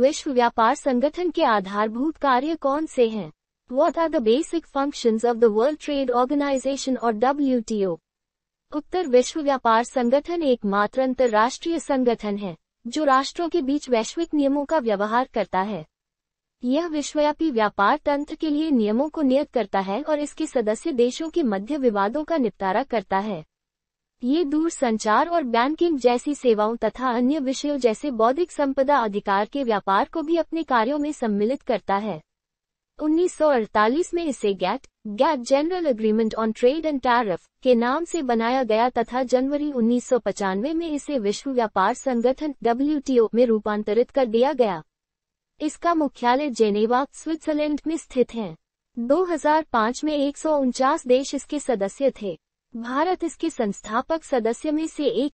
विश्व व्यापार संगठन के आधारभूत कार्य कौन से हैं what are the basic function of the world trade organization और डब्ल्यू उत्तर विश्व व्यापार संगठन एकमात्र अंतर्राष्ट्रीय संगठन है जो राष्ट्रों के बीच वैश्विक नियमों का व्यवहार करता है यह विश्वव्यापी व्यापार तंत्र के लिए नियमों को नियत करता है और इसके सदस्य देशों के मध्य विवादों का निपटारा करता है ये दूर संचार और बैंकिंग जैसी सेवाओं तथा अन्य विषयों जैसे बौद्धिक संपदा अधिकार के व्यापार को भी अपने कार्यों में सम्मिलित करता है 1948 में इसे GATT GATT general agreement on trade and tariff के नाम से बनाया गया तथा जनवरी उन्नीस में इसे विश्व व्यापार संगठन डब्ल्यू में रूपांतरित कर दिया गया इसका मुख्यालय जेनेवा स्विट्जरलैंड में स्थित है 2005 में एक देश इसके सदस्य थे भारत इसके संस्थापक सदस्य में से एक